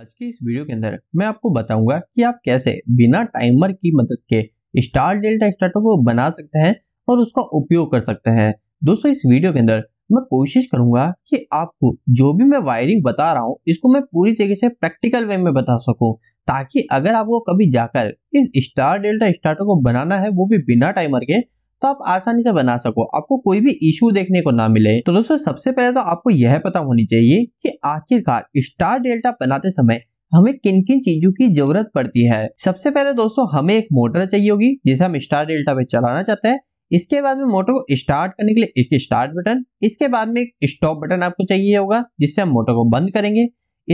आज की इस वीडियो के अंदर मैं आपको बताऊंगा कि आप कैसे बिना टाइमर की मदद के स्टार डेल्टा स्टार्टो को बना सकते हैं और उसका उपयोग कर सकते हैं दोस्तों इस वीडियो के अंदर मैं कोशिश करूंगा कि आपको जो भी मैं वायरिंग बता रहा हूं इसको मैं पूरी तरीके से प्रैक्टिकल वे में बता सकूं ताकि अगर आपको कभी जाकर इस स्टार डेल्टा स्टार्टर को बनाना है वो भी बिना टाइमर के तो आप आसानी से बना सको आपको कोई भी इश्यू देखने को ना मिले तो दोस्तों सबसे पहले तो आपको यह पता होनी चाहिए कि आखिरकार स्टार डेल्टा बनाते समय हमें किन किन चीजों की जरूरत पड़ती है सबसे पहले दोस्तों हमें एक मोटर चाहिए होगी जिसे हम स्टार डेल्टा पे चलाना चाहते हैं इसके बाद में मोटर को स्टार्ट करने के लिए एक स्टार्ट बटन इसके बाद में एक स्टॉप बटन आपको चाहिए होगा जिससे हम मोटर को बंद करेंगे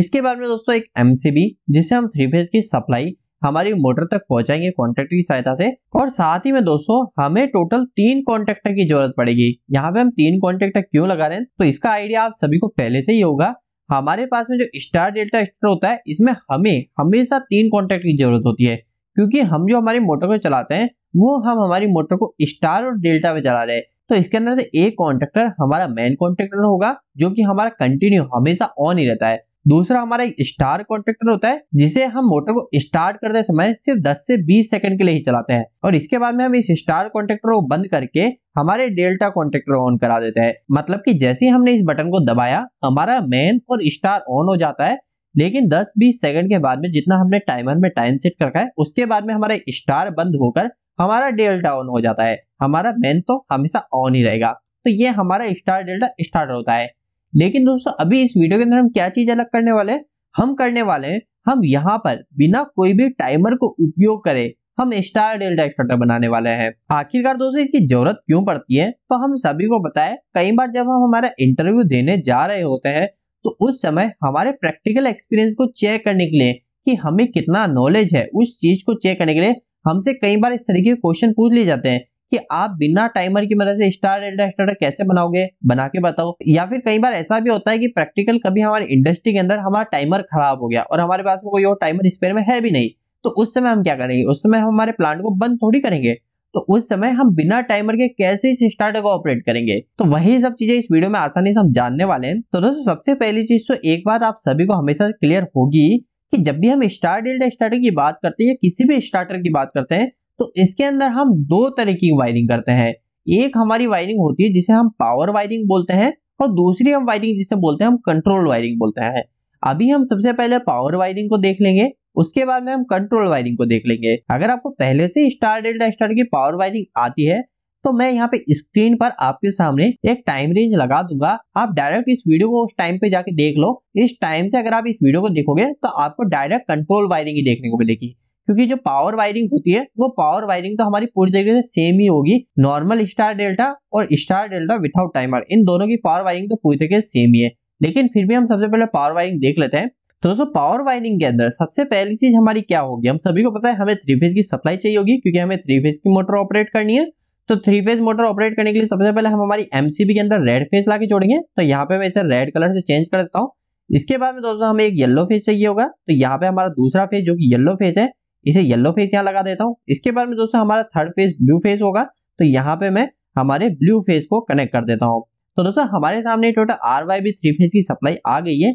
इसके बाद में दोस्तों एक एमसीबी जिससे हम थ्री फेज की सप्लाई हमारी मोटर तक पहुंचाएंगे कॉन्ट्रेक्टर की सहायता से और साथ ही में दोस्तों हमें टोटल तीन कॉन्ट्रेक्टर की जरूरत पड़ेगी यहाँ पे हम तीन कॉन्ट्रेक्टर क्यों लगा रहे हैं तो इसका आइडिया आप सभी को पहले से ही होगा हमारे पास में जो स्टार डेल्टा स्टार होता है इसमें हमें हमेशा तीन कॉन्ट्रेक्ट की जरूरत होती है क्योंकि हम जो हमारी मोटर को चलाते हैं वो हम हमारी मोटर को स्टार और डेल्टा में चला रहे हैं तो इसके अंदर से एक कॉन्ट्रेक्टर हमारा मेन कॉन्ट्रेक्टर होगा जो कि हमारा कंटिन्यू हमेशा ऑन ही रहता है दूसरा हमारा एक स्टार कॉन्ट्रेक्टर होता है जिसे हम मोटर को स्टार्ट करते समय सिर्फ 10 से 20 सेकंड के लिए ही चलाते हैं और इसके बाद में हम इस स्टार कॉन्ट्रेक्टर को बंद करके हमारे डेल्टा कॉन्ट्रेक्टर ऑन करा देते हैं मतलब कि जैसे ही हमने इस बटन को दबाया हमारा मेन और स्टार ऑन हो जाता है लेकिन 10-20 सेकंड के बाद में जितना हमने टाइमर में टाइम सेट कर रखा है उसके बाद में हमारा स्टार बंद होकर हमारा डेल्टा ऑन हो जाता है हमारा मेन तो हमेशा ऑन ही रहेगा तो ये हमारा स्टार डेल्टा स्टार्टर होता है लेकिन दोस्तों अभी इस वीडियो के अंदर हम क्या चीज अलग करने वाले हम करने वाले हैं हम यहाँ पर बिना कोई भी टाइमर को उपयोग करे हम स्टार डेल्टा स्टार्टर बनाने वाले हैं आखिरकार दोस्तों इसकी जरूरत क्यों पड़ती है तो हम सभी को बताएं कई बार जब हम हमारा इंटरव्यू देने जा रहे होते हैं तो उस समय हमारे प्रैक्टिकल एक्सपीरियंस को चेक करने के लिए कि हमें कितना नॉलेज है उस चीज को चेक करने के लिए हमसे कई बार इस तरीके के क्वेश्चन पूछ लिए जाते हैं कि आप बिना टाइमर की मदद से स्टार डेल्टा स्टार्टर कैसे बनाओगे बना के बताओ या फिर कई बार ऐसा भी होता है कि प्रैक्टिकल कभी हमारी इंडस्ट्री के अंदर हमारा टाइमर खराब हो गया और हमारे पास में कोई और टाइमर स्पेयर में है भी नहीं तो उस समय हम क्या करेंगे उस समय हम हमारे प्लांट को बंद थोड़ी करेंगे तो उस समय हम बिना टाइमर के कैसे इस स्टार्टर को ऑपरेट करेंगे तो वही सब चीजें इस वीडियो में आसानी से हम जानने वाले हैं तो दोस्तों सबसे पहली चीज तो एक बात आप सभी को हमेशा क्लियर होगी कि जब भी हम स्टार डेल्टा स्टार्टर की बात करते हैं या किसी भी स्टार्टर की बात करते हैं तो इसके अंदर हम दो तरह की वायरिंग करते हैं एक हमारी वायरिंग होती है जिसे हम पावर वायरिंग बोलते हैं और दूसरी हम वायरिंग जिसे बोलते हैं हम कंट्रोल वायरिंग बोलते हैं अभी हम सबसे पहले पावर वायरिंग को देख लेंगे उसके बाद में हम कंट्रोल वायरिंग को देख लेंगे अगर आपको पहले से स्टार डेल्टा स्टार की पावर वायरिंग आती है तो मैं यहाँ पे स्क्रीन पर आपके सामने एक टाइम रेंज लगा दूंगा आप डायरेक्ट इस वीडियो को उस टाइम पे जाके देख लो इस टाइम से अगर आप इस वीडियो को देखोगे तो आपको डायरेक्ट कंट्रोल वायरिंग ही देखने को मिलेगी क्योंकि जो पावर वायरिंग होती है वो पावर वायरिंग तो हमारी पूरी तरीके से सेम ही होगी नॉर्मल स्टार डेल्टा और स्टार डेल्टा विथआउट टाइमर इन दोनों की पावर वायरिंग तो पूरी तरीके से सेम ही है लेकिन फिर भी हम सबसे पहले पावर वायरिंग देख लेते हैं तो दोस्तों पावर वायरिंग के अंदर सबसे पहली चीज हमारी क्या होगी हम सभी को पता है हमें थ्री फेज की सप्लाई चाहिए होगी क्योंकि हमें थ्री फेज की मोटर ऑपरेट करनी है तो थ्री फेज मोटर ऑपरेट करने के लिए सबसे पहले हम हमारी एमसीबी के अंदर रेड फेज ला के जोड़ेंगे तो यहाँ पे मैं इसे रेड कलर से चेंज कर देता हूँ इसके बाद में दोस्तों हमें एक येलो फेज चाहिए होगा तो यहाँ पे हमारा दूसरा फेज जो कि येलो फेज है इसे येलो फेज यहाँ लगा देता हूँ इसके बाद में दोस्तों हमारा थर्ड फेज ब्लू फेज होगा तो यहाँ पे मैं हमारे ब्लू फेज को कनेक्ट कर देता हूँ तो दोस्तों हमारे सामने total R Y B three phase की सप्लाई आ गई है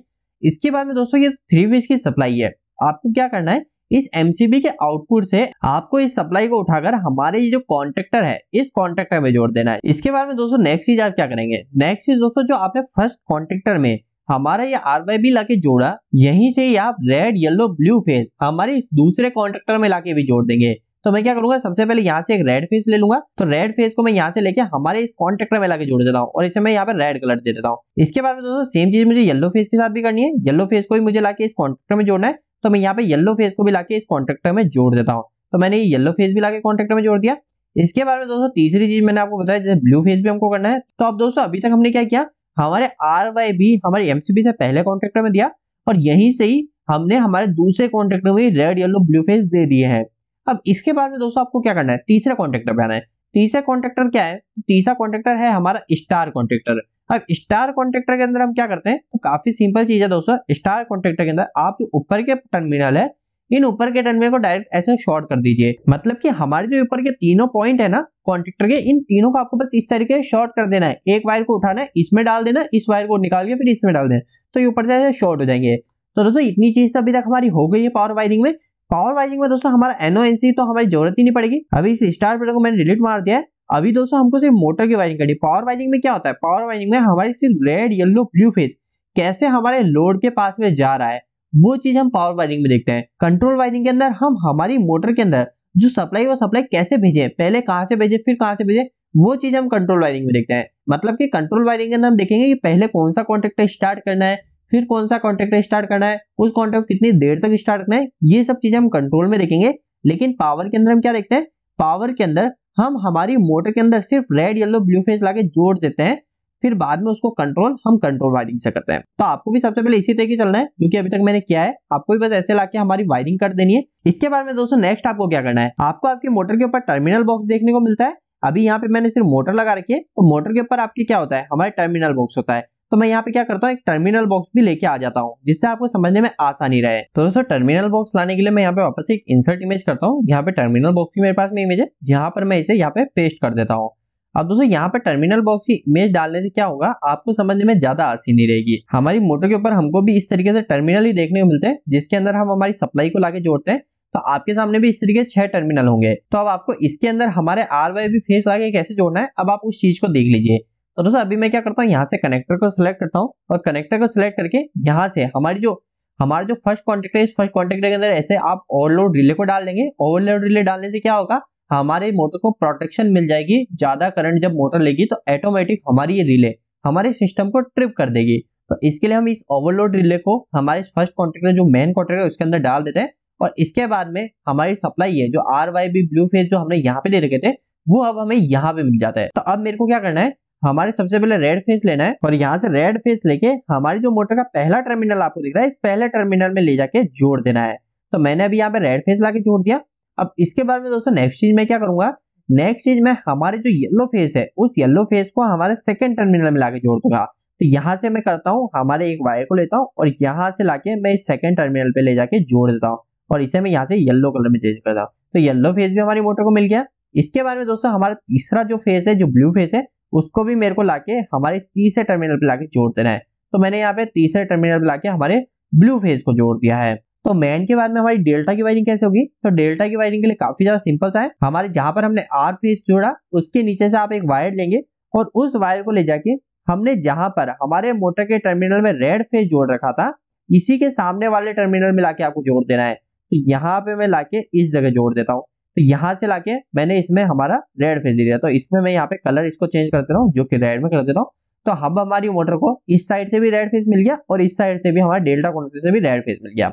इसके बाद में दोस्तों ये थ्री फेज की सप्लाई है आपको क्या करना है इस एमसीबी के आउटपुट से आपको इस सप्लाई को उठाकर हमारे ये जो कॉन्ट्रेक्टर है इस कॉन्ट्रेक्टर में जोड़ देना है इसके बाद में दोस्तों नेक्स्ट चीज आप क्या करेंगे नेक्स्ट चीज दोस्तों जो आपने फर्स्ट कॉन्ट्रेक्टर में हमारा ये आर वाई बी लाके जोड़ा यहीं से आप रेड येलो ब्लू फेस हमारे इस दूसरे कॉन्ट्रेक्टर में लाके भी जोड़ देंगे तो मैं क्या करूंगा सबसे पहले यहाँ से एक रेड फेस ले लूंगा तो रेड फेस को मैं यहाँ से लेके हमारे इस कॉन्ट्रेक्टर में लाके जोड़ देता हूँ और इसे मैं यहाँ पे रेड कलर दे देता हूँ इसके बाद में दोस्तों सेम चीज मुझे येलो फेस के साथ भी करनी है येलो फेस को भी मुझे लाके इस कॉन्ट्रेक्टर में जोड़ना है तो मैं यहाँ पे येलो फेस को भी लाके इस कॉन्ट्रेक्टर में जोड़ देता हूँ तो मैंने ये येलो फेस भी लाके कॉन्ट्रेक्टर में जोड़ दिया इसके बाद में दोस्तों तीसरी चीज मैंने आपको बताया जैसे ब्लू फेस भी हमको करना है तो अब दोस्तों अभी तक हमने क्या किया हमारे आर वाई बी हमारे एमसीबी से पहले कॉन्ट्रेक्टर में दिया और यहीं से ही हमने हमारे दूसरे कॉन्ट्रेक्टर में रेड येलो ब्लू फेस दे दिए हैं अब इसके बाद में दोस्तों आपको क्या करना है तीसरे कॉन्ट्रेक्टर पे आना है तीसरा कॉन्ट्रेक्टर क्या है तीसरा कॉन्ट्रेक्टर है हमारा स्टार कॉन्ट्रेक्टर अब स्टार कॉन्ट्रेक्टर के अंदर हम क्या करते हैं तो काफी सिंपल चीज है दोस्तों स्टार कॉन्ट्रेक्टर के अंदर आप जो ऊपर के टर्मिनल है इन ऊपर के टर्मिनल को डायरेक्ट ऐसे शॉर्ट कर दीजिए मतलब कि हमारे जो ऊपर के तीनों पॉइंट है ना कॉन्ट्रेक्टर के इन तीनों को आपको बस इस तरीके से शॉर्ट कर देना है एक वायर को उठाना है इसमें डाल देना इस वायर को निकाल के फिर इसमें डाल देना तो ये ऊपर से ऐसे शॉर्ट हो जाएंगे तो दोस्तों इतनी चीज तो अभी तक हमारी हो गई है पावर वायरिंग में पावर वायरिंग में दोस्तों हमारा एनसी तो हमारी जरूरत ही नहीं पड़ेगी अभी इस स्टार को मैंने डिलीट मार दिया है अभी दोस्तों हमको सिर्फ मोटर की वायरिंग करनी पावर वायरिंग में क्या होता है पावर वायरिंग में हमारी सिर्फ रेड येलो ब्लू फेस कैसे हमारे लोड के पास में जा रहा है वो चीज हम पावर वायरिंग में देखते हैं कंट्रोल वायरिंग के अंदर हम हमारी मोटर के अंदर जो सप्लाई वो सप्लाई कैसे भेजे पहले कहाँ से भेजे फिर कहाँ से भेजे वो चीज हम कंट्रोल वायरिंग में देखते हैं मतलब कि कंट्रोल वायरिंग के अंदर हम देखेंगे कि पहले कौन सा कॉन्ट्रेक्टर स्टार्ट करना है फिर कौन सा कॉन्ट्रेक्टर स्टार्ट करना है उस कॉन्ट्रेक्ट कितनी देर तक स्टार्ट करना है ये सब चीजें हम कंट्रोल में देखेंगे लेकिन पावर के अंदर हम क्या देखते हैं पावर के अंदर हम हमारी मोटर के अंदर सिर्फ रेड येलो ब्लू फेस लाके जोड़ देते हैं फिर बाद में उसको कंट्रोल हम कंट्रोल वायरिंग से करते हैं तो आपको भी सबसे पहले इसी तरीके चलना है जो कि अभी तक मैंने किया है आपको भी बस ऐसे लाके हमारी वायरिंग कर देनी है इसके बाद में दोस्तों नेक्स्ट आपको क्या करना है आपको आपकी मोटर के ऊपर टर्मिनल बॉक्स देखने को मिलता है अभी यहाँ पे मैंने सिर्फ मोटर लगा रखी है तो मोटर के ऊपर आपके क्या होता है हमारे टर्मिनल बॉक्स होता है तो मैं यहाँ पे क्या करता हूँ एक टर्मिनल बॉक्स भी लेके आ जाता हूँ जिससे आपको समझने में आसानी रहे तो दोस्तों टर्मिनल बॉक्स लाने के लिए मैं यहाँ पे वापस एक इंसर्ट इमेज करता हूँ यहाँ पे टर्मिनल बॉक्स की मेरे पास में इमेज है यहाँ पर मैं इसे यहाँ पे पेस्ट कर देता हूँ अब दोस्तों यहाँ पर टर्मिनल बॉक्स की इमेज डालने से क्या होगा आपको समझने में ज्यादा आसानी रहेगी हमारी मोटर के ऊपर हमको भी इस तरीके से टर्मिनल ही देखने को मिलते हैं जिसके अंदर हम हमारी सप्लाई को लाके जोड़ते हैं तो आपके सामने भी इस तरीके छह टर्मिनल होंगे तो अब आपको इसके अंदर हमारे आर वाई भी फेस लाके कैसे जोड़ना है अब आप उस चीज को देख लीजिए तो दोस्तों अभी मैं क्या करता हूँ यहाँ से कनेक्टर को सिलेक्ट करता हूँ और कनेक्टर को सिलेक्ट करके यहाँ से हमारी जो हमारा जो फर्स्ट कॉन्टेक्ट है इस फर्स्ट कॉन्टेक्ट के अंदर ऐसे आप ओवरलोड रिले को डाल देंगे ओवरलोड रिले डालने से क्या होगा हमारे मोटर को प्रोटेक्शन मिल जाएगी ज्यादा करंट जब मोटर लेगी तो ऑटोमेटिक हमारी ये रिले हमारे सिस्टम को ट्रिप कर देगी तो इसके लिए हम इस ओवरलोड रिले को हमारे फर्स्ट कॉन्ट्रेक्टर जो मेन कॉन्ट्रेक्टर है उसके अंदर डाल देते हैं और इसके बाद में हमारी सप्लाई है जो R Y B blue phase जो हमने यहाँ पे ले रखे थे वो अब हमें यहाँ पे मिल जाता है तो अब मेरे को क्या करना है हमारे सबसे पहले रेड फेस लेना है और यहाँ से रेड फेस लेके हमारी जो मोटर का पहला टर्मिनल आपको दिख रहा है इस पहले टर्मिनल में ले जाके जोड़ देना है तो मैंने अभी यहाँ पे रेड फेस ला जोड़ दिया अब इसके बाद में दोस्तों नेक्स्ट चीज में क्या करूंगा नेक्स्ट चीज में हमारे जो येल्लो फेस है उस येल्लो फेस को हमारे सेकेंड टर्मिनल में लाके जोड़ दूंगा तो यहाँ से मैं करता हूँ हमारे एक वायर को लेता हूँ और यहाँ से लाके मैं इस सेकेंड टर्मिनल पे ले जाके जोड़ देता हूँ और इसे मैं यहाँ से येलो कलर में चेंज करता हूँ तो येल्लो फेस भी हमारी मोटर को मिल गया इसके बाद में दोस्तों हमारा तीसरा जो फेस है जो ब्लू फेस है उसको भी मेरे को लाके हमारे तीसरे टर्मिनल पे लाके जोड़ देना है तो मैंने यहाँ पे तीसरे टर्मिनल पे लाके हमारे ब्लू फेज को जोड़ दिया है तो मेन के बाद में हमारी डेल्टा की वायरिंग कैसे होगी तो डेल्टा की वायरिंग के लिए काफी ज्यादा सिंपल सा है हमारे जहां पर हमने आर फेज जोड़ा उसके नीचे से आप एक वायर लेंगे और उस वायर को ले जाके हमने जहां पर हमारे मोटर के टर्मिनल में रेड फेज जोड़ रखा था इसी के सामने वाले टर्मिनल में लाके आपको जोड़ देना है तो यहाँ पे मैं लाके इस जगह जोड़ देता हूँ तो यहाँ से लाके मैंने इसमें हमारा रेड भेज दिया तो इसमें मैं यहाँ पे कलर इसको चेंज कर दे रहा हूँ जो कि रेड में कर देता हूँ तो हम हमारी मोटर को इस साइड से भी रेड फेस मिल गया और इस साइड से भी हमारा डेल्टा कॉन्ट्री से भी रेड फेस मिल गया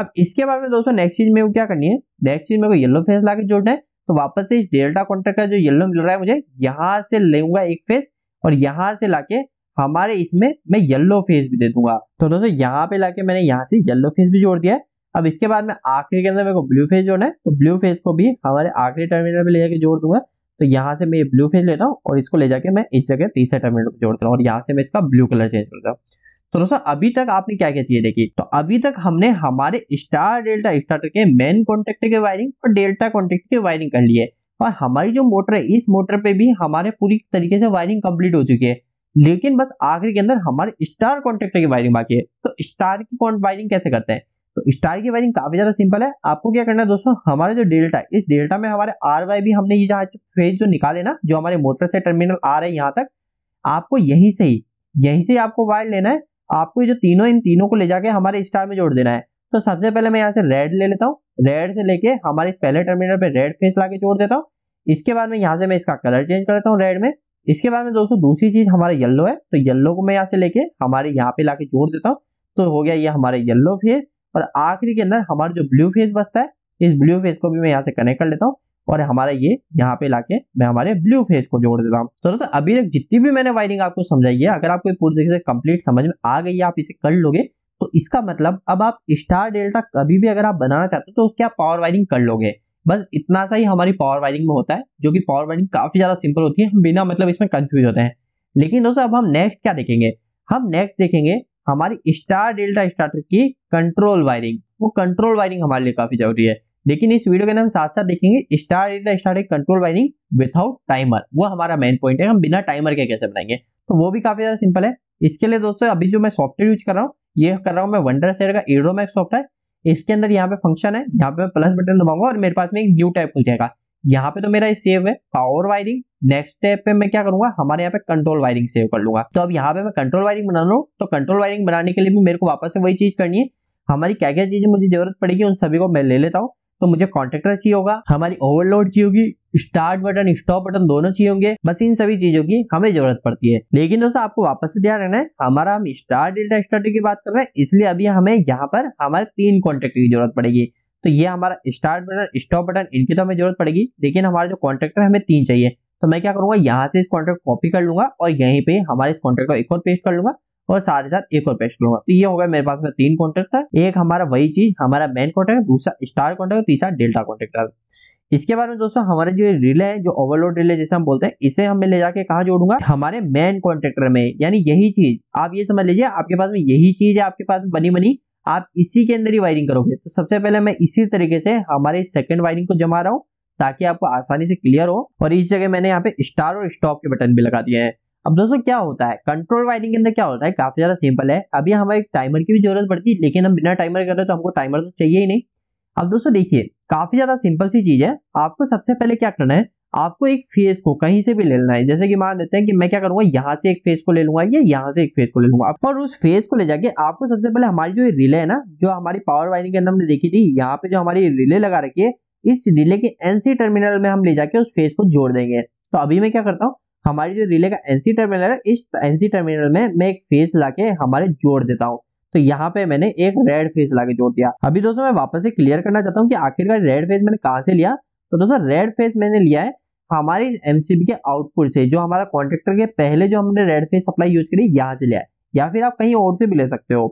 अब इसके बाद में दोस्तों नेक्स्ट चीज में क्या करनी है नेक्स्ट चीज मेरे को येलो फेस ला जोड़ना है तो वापस से इस डेल्टा कॉन्ट्रेक्ट का जो येलो मिल रहा है मुझे यहाँ से लेगा एक फेस और यहाँ से लाके हमारे इसमें मैं येलो फेस भी दे दूंगा तो दोस्तों यहाँ पे लाके मैंने यहाँ से येलो फेस भी जोड़ दिया है अब इसके बाद में आखिरी के अंदर मेरे को ब्लू फेज जोड़ना है तो ब्लू फेज को भी हमारे आखिरी टर्मिनल में ले जाकर जोड़ दूंगा तो यहाँ से मैं ये ब्लू फेज लेता हूँ और इसको ले जाके मैं इस जगह तीसरे टर्मिनल को जोड़ता हूँ और यहाँ से मैं इसका ब्लू कलर चेंज करता हूँ तो दोस्तों अभी तक आपने क्या क्या चाहिए देखी तो अभी तक हमने हमारे स्टार डेल्टा स्टार्टर के मेन कॉन्टेक्ट के वायरिंग और डेल्टा कॉन्टेक्ट के वायरिंग कर ली है और हमारी जो मोटर है इस मोटर पे भी हमारे पूरी तरीके से वायरिंग कंप्लीट हो चुकी है लेकिन बस आखिर के अंदर हमारे स्टार कॉन्ट्रेक्टर की वायरिंग बाकी है तो स्टार की वायरिंग कैसे करते हैं तो स्टार की वायरिंग काफी ज्यादा सिंपल है आपको क्या करना है दोस्तों हमारे जो डेल्टा इस डेल्टा में हमारे आर वाई भी हमने ये जहाँ फेज जो निकाले ना जो हमारे मोटर से टर्मिनल आ रहे हैं यहाँ तक आपको यहीं से ही यहीं से आपको वायर लेना है आपको जो तीनों इन तीनों को ले जाके हमारे स्टार में जोड़ देना है तो सबसे पहले मैं यहाँ से रेड ले लेता हूँ रेड से लेके हमारे इस पहले टर्मिनल पे रेड फेस ला जोड़ देता हूँ इसके बाद में यहाँ से मैं इसका कलर चेंज कर देता हूँ रेड में इसके बाद में दोस्तों दूसरी चीज हमारा येल्लो है तो येल्लो को मैं यहाँ से लेके हमारे यहाँ पे लाके जोड़ देता हूँ तो हो गया ये हमारे येल्लो फेज और आखिरी के अंदर हमारा जो ब्लू फेज बचता है इस ब्लू फेस को भी मैं यहाँ से कनेक्ट कर लेता हूँ और हमारा ये यहाँ पे लाके मैं हमारे ब्लू फेस को जोड़ देता हूँ तो दोस्तों अभी तक जितनी भी मैंने वायरिंग आपको समझाई है अगर आपको पूरी तरीके से कम्प्लीट समझ में आ गई है आप इसे कर लोगे तो इसका मतलब अब आप स्टार डेल्टा कभी भी अगर आप बनाना चाहते हो तो उसके आप पावर वायरिंग कर लोगे बस इतना सा ही हमारी पावर वायरिंग में होता है जो कि पावर वायरिंग काफ़ी ज़्यादा सिंपल होती है हम बिना मतलब इसमें कंफ्यूज होते हैं लेकिन दोस्तों अब हम नेक्स्ट क्या देखेंगे हम नेक्स्ट देखेंगे हमारी स्टार डेल्टा स्टार्टर की कंट्रोल वायरिंग वो कंट्रोल वायरिंग हमारे लिए काफ़ी ज़रूरी है लेकिन इस वीडियो के अंदर हम साथ साथ देखेंगे star delta starter control wiring without timer वो हमारा मेन पॉइंट है हम बिना टाइमर के कैसे बनाएंगे तो वो भी काफ़ी ज़्यादा सिंपल है इसके लिए दोस्तों अभी जो मैं सॉफ्टवेयर यूज कर रहा हूँ ये कर रहा हूँ मैं वंडर सेयर का एडोमैक्स सॉफ्टवेयर इसके अंदर यहाँ पे फंक्शन है यहाँ पे मैं प्लस बटन दबाऊंगा और मेरे पास में एक न्यू टैब खुल जाएगा यहाँ पे तो मेरा सेव है पावर वायरिंग नेक्स्ट स्टेप पे मैं क्या करूंगा हमारे यहाँ पे कंट्रोल वायरिंग सेव कर लूंगा तो अब यहाँ पे मैं कंट्रोल वायरिंग बना लू तो कंट्रोल वायरिंग बनाने के लिए भी मेरे को वापस से वही चीज करनी है हमारी क्या क्या चीजें मुझे जरूरत पड़ेगी उन सभी को मैं ले लेता हूँ तो मुझे कॉन्ट्रेक्टर चाहिए होगा हमारी ओवरलोड चाहिए होगी स्टार्ट बटन स्टॉप बटन दोनों चाहिए होंगे बस इन सभी चीजों की हमें जरूरत पड़ती है लेकिन दोस्तों आपको वापस से ध्यान रखना है हमारा हम स्टार डेल्टा स्टार्टर की बात कर रहे हैं इसलिए अभी हमें यहाँ पर हमारे तीन कॉन्ट्रेक्टर की जरूरत पड़ेगी तो ये हमारा स्टार्ट बटन स्टॉप बटन इनकी तो हमें जरूरत पड़ेगी लेकिन हमारा जो कॉन्ट्रेक्टर हमें तीन चाहिए तो मैं क्या करूंगा यहाँ से इस कॉन्ट्रेक्ट कॉपी कर लूंगा और यहीं पे हमारे इस कॉन्ट्रेक्ट को एक और पेस्ट कर लूंगा और साथ ही साथ एक और पेस्ट लूंगा तो ये होगा मेरे पास में तीन कॉन्ट्रैक्ट था एक हमारा वही चीज हमारा मेन कॉन्ट्रैक्ट दूसरा स्टार और तीसरा डेल्टा था इसके बाद में दोस्तों हमारे जो रिले है जो ओवरलोड रिले जैसे हम बोलते हैं इसे हमें ले जाके कहा जोड़ूंगा हमारे मेन कॉन्ट्रेक्टर में यानी यही चीज आप ये समझ लीजिए आपके पास में यही चीज है आपके पास बनी बनी आप इसी के अंदर ही वायरिंग करोगे तो सबसे पहले मैं इसी तरीके से हमारे सेकंड वायरिंग को जमा रहा हूँ ताकि आपको आसानी से क्लियर हो और इस जगह मैंने यहाँ पे स्टार और स्टॉप के बटन भी लगा दिए हैं अब दोस्तों क्या होता है कंट्रोल वायरिंग के अंदर क्या होता है काफी ज्यादा सिंपल है अभी हमारे टाइमर की भी जरूरत पड़ती है लेकिन हम बिना टाइमर कर रहे तो हमको टाइमर तो चाहिए ही नहीं अब दोस्तों देखिए काफी ज्यादा सिंपल सी चीज है आपको सबसे पहले क्या करना है आपको एक फेस को कहीं से भी ले लेना है जैसे कि मान लेते हैं कि मैं क्या करूंगा यहाँ से एक फेस को ले लूंगा या यहाँ से एक फेस को ले लूंगा और उस फेस को ले जाके आपको सबसे पहले हमारी जो रिले है ना जो हमारी पावर वायरिंग के अंदर हमने देखी थी यहाँ पे जो हमारी रिले लगा रखी है इस रिले के एनसी टर्मिनल में हम ले जाके उस फेस को जोड़ देंगे तो अभी मैं क्या करता हूँ हमारी जो रिले का एनसी टर्मिनल है इस एनसी टर्मिनल में मैं एक फेस लाके हमारे जोड़ देता हूँ तो यहाँ पे मैंने एक रेड फेस लाके जोड़ दिया अभी दोस्तों मैं वापस से क्लियर करना चाहता हूँ कि आखिरकार रेड फेस मैंने कहाँ से लिया तो दोस्तों रेड फेस मैंने लिया है हमारे एमसीबी के आउटपुट से जो हमारा कॉन्ट्रेक्टर के पहले जो हमने रेड फेस सप्लाई यूज करी यहाँ से लिया है या फिर आप कहीं और से भी ले सकते हो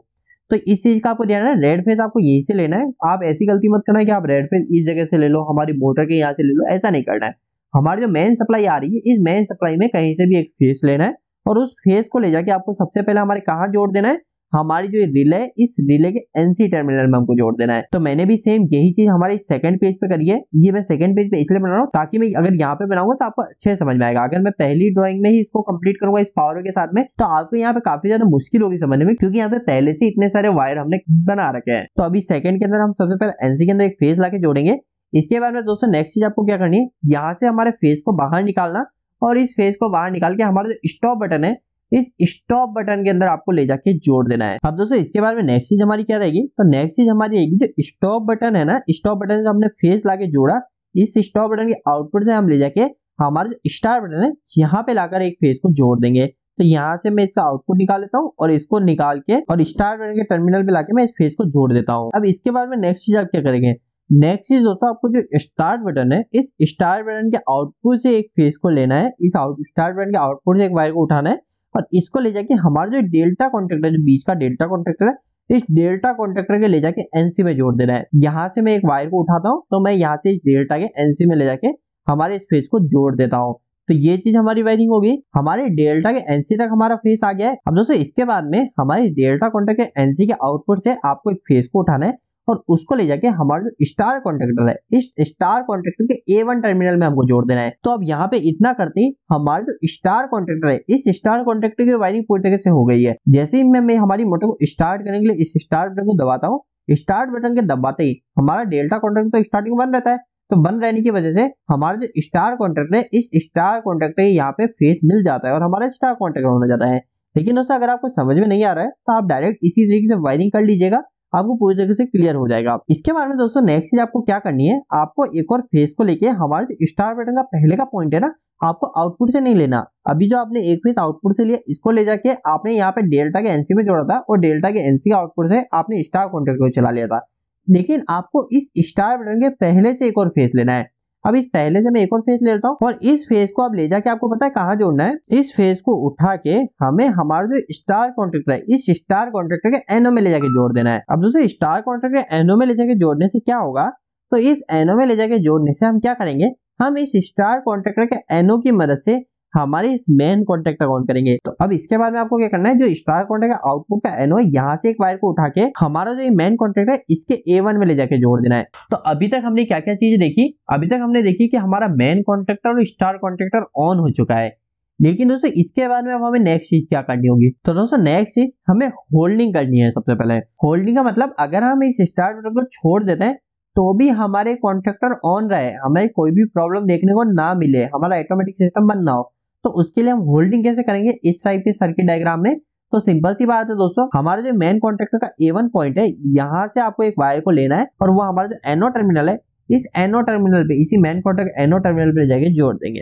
तो इस चीज का आपको ध्यान है रेड फेस आपको यही से लेना है आप ऐसी गलती मत करना है कि आप रेड फेस इस जगह से ले लो हमारी मोटर के यहाँ से ले लो ऐसा नहीं करना है हमारी जो मेन सप्लाई आ रही है इस मेन सप्लाई में कहीं से भी एक फेस लेना है और उस फेस को ले जाके आपको सबसे पहले हमारे कहाँ जोड़ देना है हमारी जो रिले इस रिले के एनसी टर्मिनल में हमको जोड़ देना है तो मैंने भी सेम यही चीज हमारे सेकंड पेज पे करी है ये मैं सेकंड पेज पे इसलिए बना रहा हूँ ताकि मैं अगर यहाँ पे बनाऊंगा तो आपको अच्छे समझ में आएगा अगर मैं पहली ड्राइंग में ही इसको कंप्लीट करूंगा इस पावर के साथ में तो आपको यहाँ पे काफी ज्यादा मुश्किल होगी समझने में क्योंकि यहाँ पे पहले से इतने सारे वायर हमने बना रखे हैं तो अभी सेकंड के अंदर हम सबसे पहले एनसी के अंदर एक फेस ला जोड़ेंगे इसके बाद में दोस्तों नेक्स्ट चीज आपको क्या करनी है यहाँ से हमारे फेस को बाहर निकालना और इस फेस को बाहर निकाल के हमारा जो स्टॉप बटन है इस स्टॉप बटन के अंदर आपको ले जाके जोड़ देना है अब दोस्तों इसके बाद में नेक्स्ट चीज हमारी क्या रहेगी तो नेक्स्ट चीज हमारी रहेगी जो स्टॉप बटन है ना स्टॉप बटन से हमने फेस लाके जोड़ा इस स्टॉप बटन के आउटपुट से हम ले जाके हमारा जो स्टार बटन है यहाँ पे लाकर एक फेस को जोड़ देंगे तो यहाँ से मैं इसका आउटपुट निकाल लेता हूँ और इसको निकाल के और स्टार बटन के टर्मिनल पे लाके मैं इस फेस को जोड़ देता हूँ अब इसके बाद में नेक्स्ट चीज आप क्या करेंगे नेक्स्ट चीज दोस्तों आपको जो स्टार्ट बटन है इस स्टार्ट बटन के आउटपुट से एक फेस को लेना है इस स्टार्ट बटन के आउटपुट से एक वायर को उठाना है और इसको ले जाके हमारा जो डेल्टा कॉन्ट्रेक्टर जो बीच का डेल्टा कॉन्ट्रेक्टर है इस डेल्टा कॉन्ट्रेक्टर के ले जाके एनसी में जोड़ देना है यहाँ से मैं एक वायर को उठाता हूँ तो मैं यहाँ से इस डेल्टा के एनसी में ले जाके हमारे इस फेस को जोड़ देता हूँ तो ये चीज हमारी वायरिंग होगी हमारे डेल्टा के एनसी तक हमारा फेस आ गया है अब दोस्तों इसके बाद में हमारी डेल्टा कॉन्टेक्ट के एनसी के आउटपुट से आपको एक फेस को उठाना है और उसको ले जाके हमारा जो स्टार कॉन्ट्रेक्टर है इस स्टार कॉन्ट्रेक्टर के ए वन टर्मिनल में हमको जोड़ देना है तो अब यहाँ पे इतना करते ही हमारे जो स्टार कॉन्ट्रेक्टर है इस स्टार कॉन्ट्रेक्टर की वायरिंग पूरी तरह से हो गई है जैसे ही मैं, मैं हमारी मोटर को स्टार्ट करने के लिए इस स्टार्ट बटन को दबाता हूँ स्टार्ट बटन के दबाते ही हमारा डेल्टा कॉन्ट्रेक्टर तो स्टार्टिंग बन रहता है तो बंद रहने की वजह से हमारा जो स्टार कॉन्ट्रैक्ट है इस स्टार कॉन्ट्रैक्ट के यहाँ पे फेस मिल जाता है और हमारा स्टार कॉन्ट्रैक्ट होना जाता है लेकिन दोस्तों अगर आपको समझ में नहीं आ रहा है तो आप डायरेक्ट इसी तरीके से वायरिंग कर लीजिएगा आपको पूरी तरीके से क्लियर हो जाएगा इसके बारे में दोस्तों नेक्स्ट चीज आपको क्या करनी है आपको एक और फेस को लेके हमारे जो स्टार पैटर्न का पहले का पॉइंट है ना आपको आउटपुट से नहीं लेना अभी जो आपने एक फेस आउटपुट से लिया इसको ले जाके आपने यहाँ पे डेल्टा के एनसी में जोड़ा था और डेल्टा के एनसी के आउटपुट से आपने स्टार कॉन्ट्रैक्ट को चला लिया था लेकिन आपको इस स्टार बटन के पहले से एक और फेस लेना है अब इस पहले से मैं एक और फेस ले लेता हूँ और इस फेस को आप ले जाके आपको पता है कहाँ जोड़ना है इस फेस को उठा के हमें हमारा जो स्टार कॉन्ट्रेक्टर है इस स्टार कॉन्ट्रेक्टर के एनो में ले जाके जोड़ देना है अब दोस्तों स्टार कॉन्ट्रेक्टर एनओ एनो में ले जाके जोड़ने से क्या होगा तो इस एनो में ले जाके जोड़ने से हम क्या करेंगे हम इस स्टार कॉन्ट्रेक्टर के एनो की मदद से हमारे इस मेन कॉन्टेक्ट का ऑन करेंगे तो अब इसके बाद में आपको क्या करना है जो स्टार कॉन्टेक्ट का आउटपुट का एनओ यहाँ से एक वायर को उठा के हमारा जो मेन कॉन्टेक्ट है इसके ए वन में ले जाके जोड़ देना है तो अभी तक हमने क्या क्या चीज देखी अभी तक हमने देखी कि हमारा मेन कॉन्टेक्टर और स्टार कॉन्टेक्टर ऑन हो चुका है लेकिन दोस्तों इसके बाद में अब हमें नेक्स्ट चीज क्या करनी होगी तो दोस्तों नेक्स्ट चीज हमें होल्डिंग करनी है सबसे पहले होल्डिंग का मतलब अगर हम इस स्टार को छोड़ देते हैं तो भी हमारे कॉन्ट्रेक्टर ऑन रहे हमें कोई भी प्रॉब्लम देखने को ना मिले हमारा ऑटोमेटिक सिस्टम बंद ना हो तो उसके लिए हम होल्डिंग कैसे करेंगे इस टाइप के सर्किट डायग्राम में तो सिंपल सी बात है दोस्तों हमारा जो मेन कॉन्ट्रेक्टर का ए वन पॉइंट है यहाँ से आपको एक वायर को लेना है और वो हमारा जो एनओ टर्मिनल है इस एनओ टर्मिनल पे इसी मेन कॉन्ट्रेक्ट एनओ टर्मिनल पे जाके जोड़ देंगे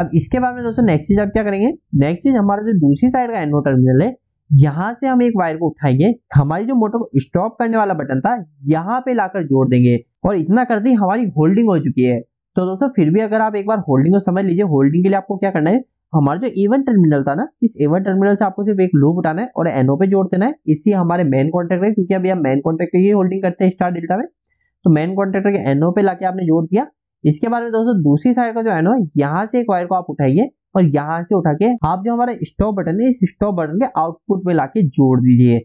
अब इसके बाद में दोस्तों नेक्स्ट चीज आप क्या करेंगे नेक्स्ट चीज हमारा जो दूसरी साइड का एनओ टर्मिनल है यहाँ से हम एक वायर को उठाएंगे हमारी जो मोटर को स्टॉप करने वाला बटन था यहाँ पे लाकर जोड़ देंगे और इतना करते ही हमारी होल्डिंग हो चुकी है तो दोस्तों फिर भी अगर आप एक बार होल्डिंग को समझ लीजिए होल्डिंग के लिए आपको क्या करना है हमारा जो एवन टर्मिनल था ना इस एवन टर्मिनल से आपको सिर्फ एक लूप उठाना है और एनओ पे जोड़ देना है इसी हमारे मेन कॉन्ट्रेक्ट है क्योंकि अभी हम मेन कॉन्ट्रेक्ट ही होल्डिंग करते हैं स्टार डेल्टा में तो मेन कॉन्ट्रेक्ट के एनओ पे लाके आपने जोड़ दिया इसके बाद में दोस्तों दूसरी साइड का जो एनओ है यहाँ से एक वायर को आप उठाइए और यहाँ से उठा के आप जो हमारा स्टॉप बटन है इस स्टॉप बटन के आउटपुट में लाके जोड़ दीजिए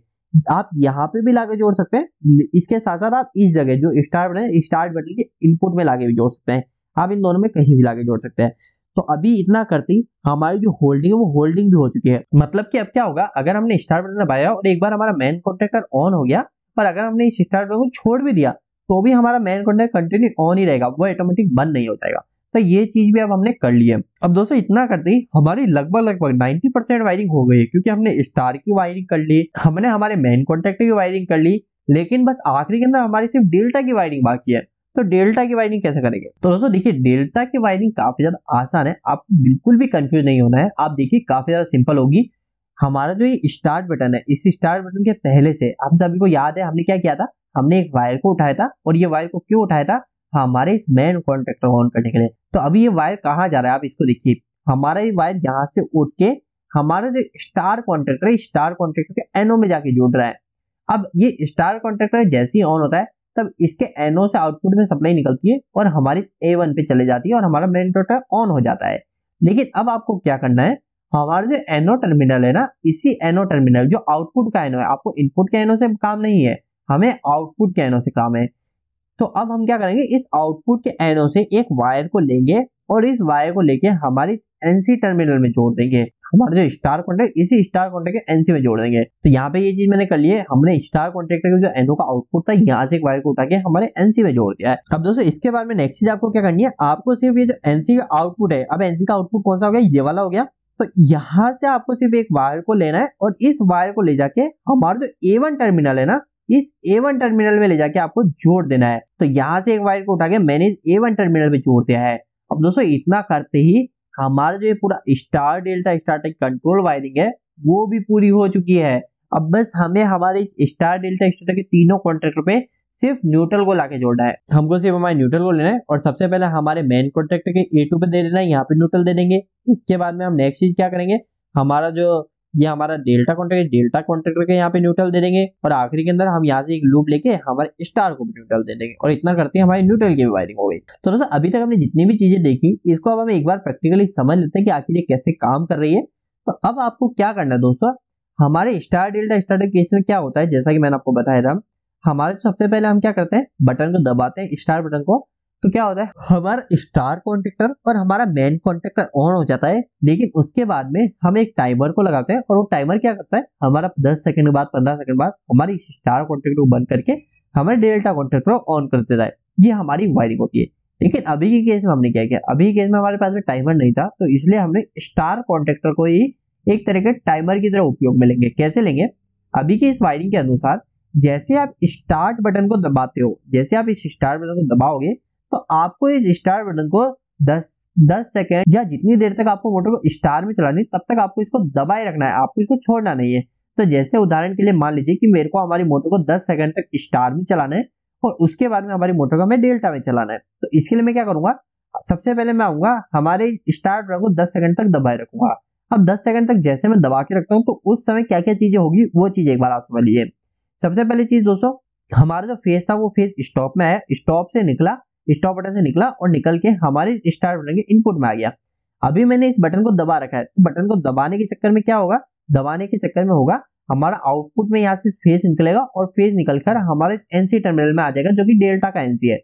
आप यहाँ पे भी लाके जोड़ सकते हैं इसके साथ साथ आप इस जगह जो स्टार बटन स्टार्ट बटन के इनपुट में लाके भी जोड़ सकते हैं आप इन दोनों में कहीं भी लाके जोड़ सकते हैं तो अभी इतना करती हमारी जो होल्डिंग है वो होल्डिंग भी हो चुकी है मतलब कि अब क्या होगा अगर हमने स्टार बटन दबाया और एक बार हमारा मेन कॉन्ट्रेक्टर ऑन हो गया पर अगर हमने इस स्टार बटन को छोड़ भी दिया तो भी हमारा मेन कॉन्ट्रेक्ट कंटिन्यू ऑन ही रहेगा वो ऑटोमेटिक बंद नहीं हो जाएगा तो ये चीज भी अब हमने कर ली है अब दोस्तों इतना करते ही हमारी लगभग लगभग 90 परसेंट वायरिंग हो गई है क्योंकि हमने स्टार की वायरिंग कर ली हमने हमारे मेन कॉन्ट्रेक्टर की वायरिंग कर ली लेकिन बस आखिरी के अंदर हमारी सिर्फ डेल्टा की वायरिंग बाकी है तो डेल्टा की वाइनिंग कैसे करेंगे तो दोस्तों देखिए डेल्टा की वाइनिंग काफी ज्यादा आसान है आप बिल्कुल भी कंफ्यूज नहीं होना है आप देखिए काफी ज्यादा सिंपल होगी हमारा जो ये स्टार्ट बटन है इस स्टार्ट बटन के पहले से हम सभी को याद है हमने क्या किया था हमने एक वायर को उठाया था और ये वायर को क्यों उठाया था हमारे इस मेन कॉन्ट्रेक्टर ऑन करने के लिए तो अभी ये वायर कहाँ जा रहा है आप इसको देखिए हमारा ये वायर यहाँ से उठ के हमारा जो स्टार कॉन्ट्रेक्टर है स्टार कॉन्ट्रेक्टर के एनओ में जाके जुड़ रहा है अब ये स्टार कॉन्ट्रेक्टर जैसे ही ऑन होता है तब इसके एनो से आउटपुट में सप्लाई निकलती है और हमारी ए वन पे चले जाती है और हमारा मेन इन्वर्टर ऑन हो जाता है लेकिन अब आपको क्या करना है हमारा जो एनओ टर्मिनल है ना इसी एनो टर्मिनल जो आउटपुट का एनो है आपको इनपुट के एनो से काम नहीं है हमें आउटपुट के एनो से काम है तो अब हम क्या करेंगे इस आउटपुट के एनओ से एक वायर को लेंगे और इस वायर को लेके हमारी एनसी टर्मिनल में जोड़ देंगे हमारा जो स्टार कॉन्टेक्ट इसी स्टार कॉन्टेक्ट के एनसी में जोड़ देंगे तो यहाँ पे ये चीज मैंने कर ली हमने स्टार कॉन्टेक्ट का जो एनओ का आउटपुट था यहाँ से एक वायर को उठा के हमारे एनसी में जोड़ दिया है अब दोस्तों इसके बाद में नेक्स्ट चीज आपको क्या करनी है आपको सिर्फ ये जो एनसी का आउटपुट है अब एनसी का आउटपुट कौन सा हो गया ये वाला हो गया तो यहाँ से आपको सिर्फ एक वायर को लेना है और इस वायर को ले जाके हमारा जो ए वन टर्मिनल है ना इस वन टर्मिनल में ले जाके आपको जोड़ देना है तो यहाँ से एक वायर को उठा के मैंने इस वन टर्मिनल में जोड़ दिया है अब दोस्तों इतना करते ही हमारा जो ये पूरा star delta starting control wiring है वो भी पूरी हो चुकी है अब बस हमें हमारे स्टार डेल्टा स्टार्टर के तीनों कॉन्ट्रेक्टर पे सिर्फ न्यूट्रल को लाके जोड़ना है हमको सिर्फ हमारे न्यूट्रल को लेना है और सबसे पहले हमारे मेन कॉन्ट्रेक्टर के ए टू पे दे देना है यहाँ पे न्यूट्रल दे देंगे इसके बाद में हम नेक्स्ट चीज क्या करेंगे हमारा जो ये हमारा डेल्टा कॉन्ट्रेक्ट डेल्टा कॉन्ट्रैक्ट करके यहाँ पे न्यूट्रल दे देंगे और आखिरी के अंदर हम यहाँ से एक लूप लेके हमारे स्टार को भी न्यूट्रल दे देंगे और इतना करते हैं हमारी न्यूट्रल की वायरिंग हो गई तो दोस्तों अभी तक हमने जितनी भी चीजें देखी इसको अब हम एक बार प्रैक्टिकली समझ लेते हैं कि आखिर ये कैसे काम कर रही है तो अब आपको क्या करना है दोस्तों हमारे स्टार डेल्टा स्टार्टर केस में क्या होता है जैसा कि मैंने आपको बताया था हमारे सबसे पहले हम क्या करते हैं बटन को दबाते हैं स्टार बटन को तो क्या होता है हमारा स्टार कॉन्ट्रेक्टर और हमारा मेन कॉन्ट्रेक्टर ऑन हो जाता है लेकिन उसके बाद में हम एक टाइमर को लगाते हैं और वो टाइमर क्या करता है हमारा 10 सेकंड के बाद 15 सेकंड बाद हमारी स्टार कॉन्ट्रेक्टर को बंद करके हमारे डेल्टा कॉन्ट्रेक्टर को ऑन कर देता है ये हमारी वायरिंग होती है लेकिन अभी के केस में हमने क्या किया अभी के केस में हमारे पास में टाइमर नहीं था तो इसलिए हमने स्टार कॉन्ट्रेक्टर को ही एक तरह के टाइमर की तरह उपयोग में लेंगे कैसे लेंगे अभी की इस वायरिंग के अनुसार जैसे आप स्टार्ट बटन को दबाते हो जैसे आप इस स्टार्ट बटन को दबाओगे तो आपको इस स्टार बटन को दस दस सेकेंड या जितनी देर तक आपको मोटर को स्टार में चलानी तब तक आपको इसको दबाए रखना है आपको इसको छोड़ना नहीं है तो जैसे उदाहरण के लिए मान लीजिए कि मेरे को हमारी मोटर को दस सेकेंड तक स्टार में चलाना है और उसके बाद में हमारी मोटर को हमें डेल्टा में चलाना है तो इसके लिए मैं क्या करूंगा सबसे पहले मैं आऊंगा हमारे स्टार बटन को दस सेकंड तक दबाए रखूंगा अब 10 सेकंड तक जैसे मैं दबा के रखता हूँ तो उस समय क्या क्या चीजें होगी वो चीज एक बार आप समझ लीजिए सबसे पहली चीज दोस्तों हमारा जो फेस था वो फेस स्टॉप में है स्टॉप से निकला स्टॉप बटन से निकला और निकल के हमारे स्टार्ट बटन के इनपुट में आ गया अभी मैंने इस बटन को दबा रखा है बटन तो को दबाने के चक्कर में क्या होगा दबाने के चक्कर में होगा हमारा आउटपुट में यहाँ से फेज निकलेगा और फेज निकल कर हमारे एनसी टर्मिनल में आ जाएगा जो कि डेल्टा का एनसी है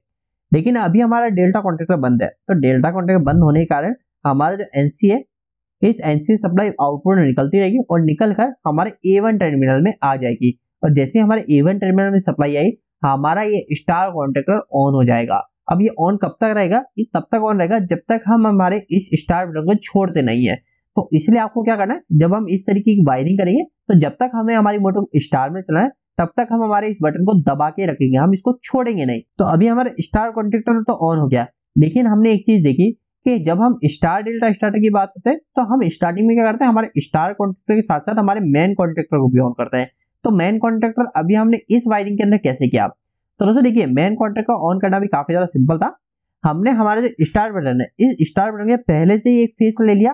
लेकिन अभी हमारा डेल्टा कॉन्ट्रेक्टर बंद है तो डेल्टा कॉन्ट्रेक्टर बंद होने के कारण हमारा जो एनसी है इस एनसी सप्लाई आउटपुट में निकलती रहेगी और निकल कर हमारे ए वन टर्मिनल में आ जाएगी और जैसे हमारे ए वन टर्मिनल में सप्लाई आई हमारा ये स्टार कॉन्ट्रेक्टर ऑन हो जाएगा अब ये ऑन कब तक रहेगा ये तब तक ऑन रहेगा जब तक हम हमारे इस स्टार बटन को छोड़ते नहीं है तो इसलिए आपको क्या करना है जब हम इस तरीके की वायरिंग करेंगे तो जब तक हमें हमारी मोटर स्टार में चलाना है तब तक हम हमारे इस बटन को दबा के रखेंगे हम इसको छोड़ेंगे नहीं तो अभी हमारा स्टार कॉन्ट्रेक्टर तो ऑन हो गया लेकिन हमने एक चीज देखी कि जब हम स्टार डेल्टा स्टार्टर की बात करते हैं तो हम स्टार्टिंग में क्या करते हैं हमारे स्टार कॉन्ट्रेक्टर के साथ साथ हमारे मेन कॉन्ट्रेक्टर को भी ऑन करते हैं तो मेन कॉन्ट्रेक्टर अभी हमने इस वायरिंग के अंदर कैसे किया तो दोस्तों देखिए मेन कॉन्ट्रैक्ट का ऑन करना भी काफी ज्यादा सिंपल था हमने हमारा जो स्टार बटन है इस स्टार बटन के पहले से ही एक फेज ले लिया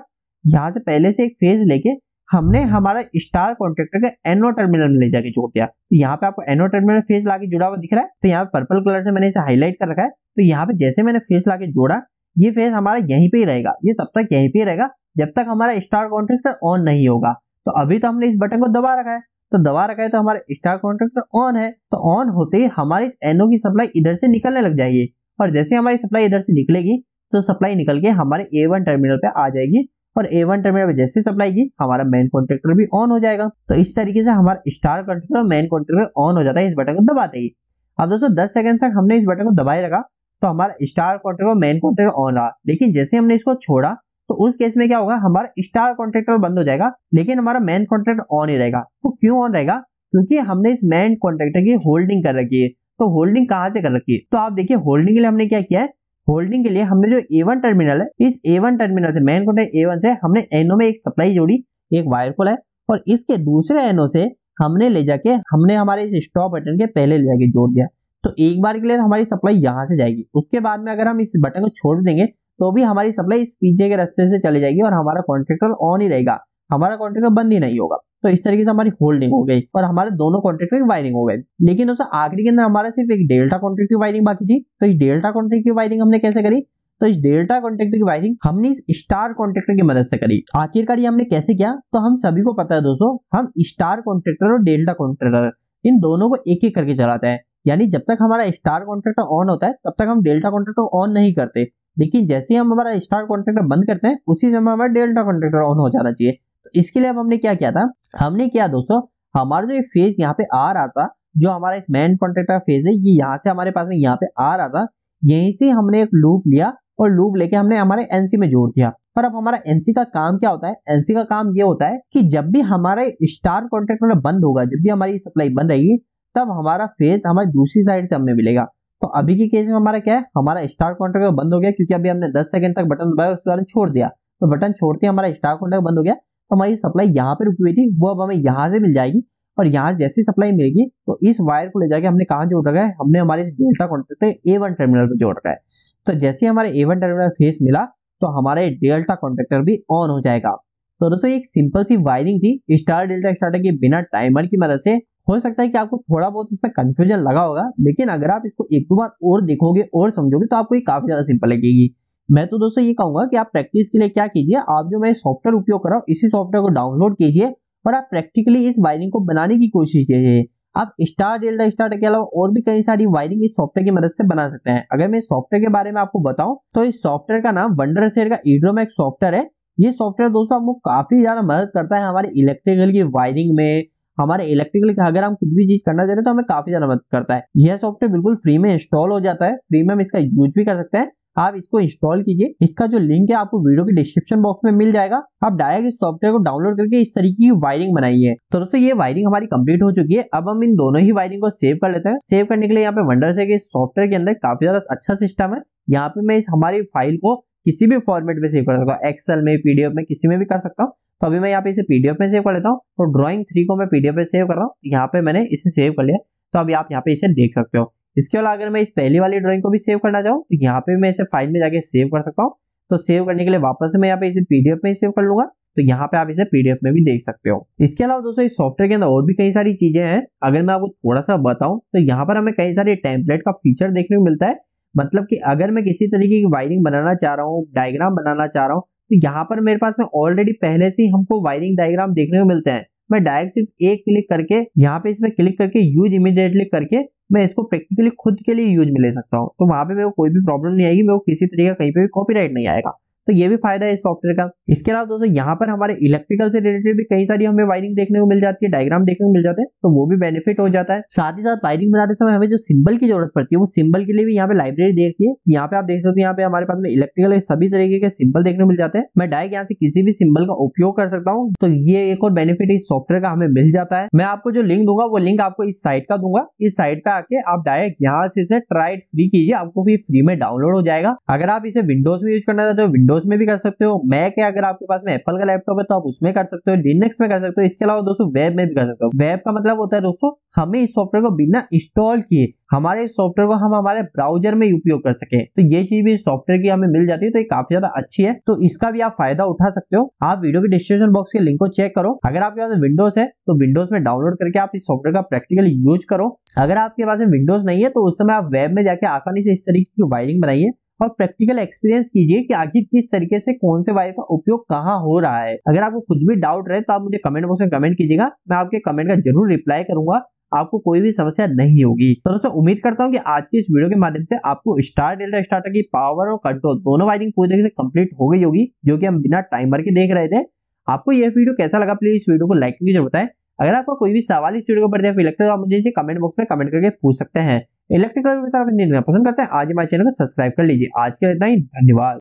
यहाँ से पहले से एक फेज लेके हमने हमारा स्टार कॉन्ट्रेक्टर के एनो टर्मिनल में ले जाके जोड़ दिया तो यहाँ पे आपको एनो टर्मिनल फेस लाके जुड़ा हुआ दिख रहा है तो यहाँ पे पर्पल कलर से मैंने इसे हाईलाइट कर रखा है तो यहाँ पे जैसे मैंने फेस लाके जोड़ा ये फेस हमारा यहीं पे ही रहेगा ये तब तक यहीं पे रहेगा जब तक हमारा स्टार कॉन्ट्रेक्टर ऑन नहीं होगा तो अभी तो हमने इस बटन को दबा रखा है तो दबा रखा है तो हमारा स्टार कॉन्ट्रैक्टर ऑन है तो ऑन होते ही हमारे इस एनओ की सप्लाई इधर से निकलने लग जाएगी और जैसे हमारी सप्लाई इधर से निकलेगी तो सप्लाई निकल के हमारे ए वन टर्मिनल पे आ जाएगी और ए वन टर्मिनल पे जैसे सप्लाई की हमारा मेन कॉन्ट्रेक्टर भी ऑन हो जाएगा तो इस तरीके से हमारा स्टार कॉन्ट्रेक्टर और मेन कॉन्ट्रेक्टर ऑन हो जाता है इस बटन को दबाते ही अब दोस्तों दस सेकंड तक हमने इस बटन को दबाए रखा तो हमारा स्टार कॉन्ट्रेक्टर और मेन कॉन्ट्रेक्टर ऑन रहा लेकिन जैसे हमने इसको छोड़ा तो उस केस में क्या होगा हमारा स्टार कॉन्ट्रैक्टर बंद हो जाएगा लेकिन हमारा मेन कॉन्ट्रेक्ट ऑन ही रहेगा वो तो क्यों ऑन रहेगा क्योंकि हमने इस मेन कॉन्ट्रैक्टर की होल्डिंग कर रखी है तो होल्डिंग कहाँ से कर रखी है तो आप देखिए होल्डिंग के लिए हमने क्या किया है होल्डिंग के लिए हमने जो ए टर्मिनल है इस ए टर्मिनल से मेन कॉन्ट्रेक्ट ए से हमने एनओ में एक सप्लाई जोड़ी एक वायर को है और इसके दूसरे एनओ से हमने ले जाके हमने हमारे इस स्टॉप बटन के पहले ले जाके जोड़ दिया तो एक बार के लिए हमारी सप्लाई यहाँ से जाएगी उसके बाद में अगर हम इस बटन को छोड़ देंगे तो भी हमारी सप्लाई इस पीछे के रस्ते से चली जाएगी और हमारा कॉन्ट्रेक्टर ऑन ही रहेगा हमारा कॉन्ट्रेक्टर बंद ही नहीं होगा तो इस तरीके से हमारी होल्डिंग हो गई और हमारे दोनों कॉन्ट्रेक्टर की वायरिंग हो गई लेकिन दोस्तों आखिरी के अंदर हमारा सिर्फ एक डेल्टा कॉन्ट्रेक्ट की वायरिंग बाकी थी तो इस डेल्टा कॉन्ट्रेक्ट की वायरिंग हमने कैसे करी तो इस डेल्टा कॉन्ट्रेक्टर की वायरिंग हमने इस स्टार कॉन्ट्रेक्टर की मदद से करी आखिरकार ये हमने कैसे किया तो हम सभी को पता है दोस्तों हम स्टार कॉन्ट्रेक्टर और डेल्टा कॉन्ट्रेक्टर इन दोनों को एक एक करके चलाते हैं यानी जब तक हमारा स्टार कॉन्ट्रेक्टर ऑन होता है तब तक हम डेल्टा कॉन्ट्रेक्टर ऑन नहीं करते देखिए जैसे ही हम हमारा स्टार कॉन्ट्रेक्टर बंद करते हैं उसी समय हमारा डेल्टा कॉन्ट्रेक्टर ऑन हो जाना चाहिए तो इसके लिए अब हमने क्या किया था हमने क्या दोस्तों हमारा जो ये फेज यहाँ पे आ रहा था जो हमारा इस मैन कॉन्ट्रेक्टर फेज है ये यहाँ से हमारे पास में यहाँ पे आ रहा था यहीं से हमने एक लूप लिया और लूप लेके हमने हमारे एनसी में जोड़ दिया पर अब हमारा एनसी का काम क्या होता है एनसी का काम ये होता है कि जब भी हमारे स्टार कॉन्ट्रेक्टर बंद होगा जब भी हमारी सप्लाई बंद रहेगी तब हमारा फेज हमारी दूसरी साइड से हमें मिलेगा तो अभी की केस में हमारा क्या है हमारा स्टार कॉन्ट्रैक्ट बंद हो गया क्योंकि अभी हमने दस सेकंड तक बटन दबाया उसके कारण छोड़ दिया तो बटन छोड़ते हमारा स्टार कॉन्ट्रैक्ट बंद हो गया तो हमारी सप्लाई यहाँ पे रुकी हुई थी वो अब हमें यहाँ से मिल जाएगी और यहाँ से जैसी सप्लाई मिलेगी तो इस वायर को ले जाके हमने कहाँ जोड़ रखा है हमने हमारे इस delta contract A one terminal पर जोड़ रखा है तो जैसे हमारे ए वन टर्मिनल फेस मिला तो हमारे डेल्टा कॉन्ट्रेक्टर भी ऑन हो जाएगा तो दोस्तों एक सिंपल सी वायरिंग थी स्टार डेल्टा स्टार्टर के बिना टाइमर की मदद से हो सकता है कि आपको थोड़ा बहुत इसमें कंफ्यूजन लगा होगा लेकिन अगर आप इसको एक दो बार और देखोगे और समझोगे तो आपको ये काफी ज्यादा सिंपल लगेगी मैं तो दोस्तों ये कहूंगा कि आप प्रैक्टिस के लिए क्या कीजिए आप जो मैं सॉफ्टवेयर उपयोग कर रहा हूँ इसी सॉफ्टवेयर को डाउनलोड कीजिए और आप प्रैक्टिकली इस वायरिंग को बनाने की कोशिश कीजिए आप स्टार डेल्टा स्टार्ट के अलावा और भी कई सारी वायरिंग इस सॉफ्टवेयर की मदद से बना सकते हैं अगर मैं सॉफ्टवेयर के बारे में आपको बताऊं तो इस सॉफ्टवेयर का नाम वंडर शेयर का ईड्रोमैक्स सॉफ्टवेयर है ये सॉफ्टवेयर दोस्तों आपको काफी ज्यादा मदद करता है हमारे इलेक्ट्रिकल की वायरिंग में हमारे इलेक्ट्रिकल अगर हम कुछ भी चीज करना चाह रहे तो हमें काफी ज्यादा मदद करता है यह सॉफ्टवेयर बिल्कुल फ्री में इंस्टॉल हो जाता है फ्री में हम इसका यूज भी कर सकते हैं आप इसको इंस्टॉल कीजिए इसका जो लिंक है आपको वीडियो के डिस्क्रिप्शन बॉक्स में मिल जाएगा आप डायरेक्ट इस सॉफ्टवेयर को डाउनलोड करके इस तरीके की वायरिंग बनाइए तो दोस्तों ये वायरिंग हमारी कंप्लीट हो चुकी है अब हम इन दोनों ही वायरिंग को सेव कर लेते हैं सेव करने के लिए यहाँ पे वंडर से सॉफ्टवेयर के अंदर काफी ज्यादा अच्छा सिस्टम है यहाँ पे मैं इस हमारी फाइल को किसी भी फॉर्मेट में सेव कर सकता हूँ एक्सेल में पीडीएफ में किसी में भी कर सकता हूँ तो अभी मैं यहाँ पे इसे पीडीएफ में सेव कर लेता हूँ और ड्रॉइंग थ्री को मैं पीडीएफ में सेव कर रहा हूँ यहाँ पे मैंने इसे सेव कर लिया तो अभी आप यहाँ पे इसे देख सकते हो इसके अलावा अगर मैं इस पहली वाली ड्रॉइंग को भी सेव करना चाहूँ तो यहाँ पे मैं इसे फाइल में जाकर सेव कर सकता हूँ तो सेव करने के लिए वापस से मैं यहाँ पे इसे पीडीएफ में सेव कर लूंगा तो यहाँ पे आप इसे पीडीएफ में भी देख सकते हो इसके अलावा दोस्तों इस सॉफ्टवेयर के अंदर और भी कई सारी चीजें हैं अगर मैं आपको थोड़ा सा बताऊं तो यहाँ पर हमें कई सारे टेम्पलेट का फीचर देखने को मिलता है मतलब कि अगर मैं किसी तरीके की वायरिंग बनाना चाह रहा हूँ डायग्राम बनाना चाह रहा हूँ तो यहाँ पर मेरे पास में ऑलरेडी पहले से ही हमको वायरिंग डायग्राम देखने को मिलते हैं मैं डायरेक्ट सिर्फ एक क्लिक करके यहाँ पे इसमें क्लिक करके यूज इमिडिएटली करके मैं इसको प्रैक्टिकली खुद के लिए यूज में ले सकता हूँ तो वहां पे मेरे को कोई भी प्रॉब्लम नहीं आएगी मेरे को किसी तरीके का कहीं पे भी कॉपीराइट नहीं आएगा तो ये भी फायदा है इस सॉफ्टवेयर का इसके अलावा दोस्तों यहाँ पर हमारे इलेक्ट्रिकल से रिलेटेड भी कई सारी हमें वायरिंग देखने को मिल जाती है डायग्राम देखने को मिल जाते हैं तो वो भी बेनिफिट हो जाता है साथ ही साथ वायरिंग बनाते समय हमें जो सिंबल की जरूरत पड़ती है वो सिंबल के लिए भी यहाँ पे लाइब्रेरी देखती है यहाँ पे आप देख सकते हो यहाँ पे हमारे पास में इलेक्ट्रिकल सभी तरीके के सिंबल देखने को मिल जाते हैं मैं डायरेक्ट यहाँ से किसी भी सिंबल का उपयोग कर सकता हूँ तो ये एक और बेनिफिट इस सॉफ्टवेयर का हमें मिल जाता है मैं आपको जो लिंक दूंगा वो लिंक आपको इस साइट का दूंगा इस साइट पे आके आप डायरेक्ट यहाँ से ट्राइड फ्री कीजिए आपको फ्री में डाउनलोड हो जाएगा अगर आप इसे विंडोज में यूज करना चाहते हो विंडोज तो विंडोज में भी कर सकते हो मैक है अगर आपके पास में एप्पल का लैपटॉप है तो आप उसमें कर सकते हो लिनक्स में कर सकते हो इसके अलावा दोस्तों वेब में भी कर सकते हो वेब का मतलब होता है दोस्तों हमें इस सॉफ्टवेयर को बिना इंस्टॉल किए हमारे इस सॉफ्टवेयर को हम हमारे ब्राउजर में उपयोग कर सके तो ये चीज भी सॉफ्टवेयर की हमें मिल जाती है तो ये काफी ज्यादा अच्छी है तो इसका भी आप फायदा उठा सकते हो आप वीडियो के डिस्क्रिप्शन बॉक्स के लिंक को चेक करो अगर आपके पास विंडोज है तो विंडोज में डाउनलोड करके आप इस सॉफ्टवेयर का प्रैक्टिकली यूज करो अगर आपके पास विंडोज नहीं है तो उस समय आप वेब में जाके आसानी से इस तरीके की वायरिंग बनाइए और प्रैक्टिकल एक्सपीरियंस कीजिए कि आखिर किस तरीके से कौन से वायर का उपयोग कहाँ हो रहा है अगर आपको कुछ भी डाउट रहे तो आप मुझे कमेंट बॉक्स में कमेंट कीजिएगा मैं आपके कमेंट का जरूर रिप्लाई करूंगा आपको कोई भी समस्या नहीं होगी तो दोस्तों उम्मीद करता हूँ कि आज की इस वीडियो के माध्यम से आपको स्टार डेल्टा स्टार्टर की पावर और कंट्रोल दोनों वायरिंग पूरी तरीके से कम्प्लीट हो गई होगी जो कि हम बिना टाइमर के देख रहे थे आपको यह वीडियो कैसा लगा प्लीज इस वीडियो को लाइक करके बताएं अगर आपको कोई भी सवाल इस वीडियो को पढ़ते हैं है तो आप मुझे कमेंट बॉक्स में कमेंट करके पूछ सकते हैं इलेक्ट्रिकल पसंद करते हैं आज हमारे चैनल को सब्सक्राइब कर लीजिए आज के लिए इतना ही धन्यवाद